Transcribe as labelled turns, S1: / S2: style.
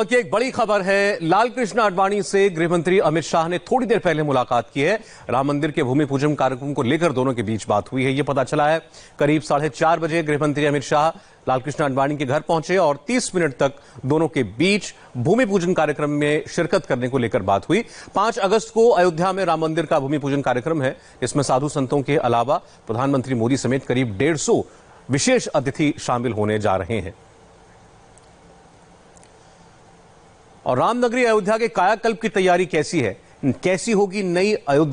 S1: वक्त एक बड़ी खबर है लालकृष्ण आडवाणी से गृहमंत्री अमित शाह ने थोड़ी देर पहले मुलाकात की है राम मंदिर के भूमि पूजन कार्यक्रम को लेकर दोनों के बीच बात हुई है यह पता चला है करीब साढ़े चार बजे गृहमंत्री अमित शाह कृष्ण आडवाणी के घर पहुंचे और 30 मिनट तक दोनों के बीच भूमि पूजन कार्यक्रम में शिरकत करने को लेकर बात हुई 5 अगस्त को अयोध्या में राम मंदिर का भूमि पूजन कार्यक्रम है इसमें साधु संतों के अलावा प्रधानमंत्री मोदी समेत करीब डेढ़ विशेष अतिथि शामिल होने जा रहे हैं और रामनगरी अयोध्या के कायाकल्प की तैयारी कैसी है कैसी होगी नई अयोध्या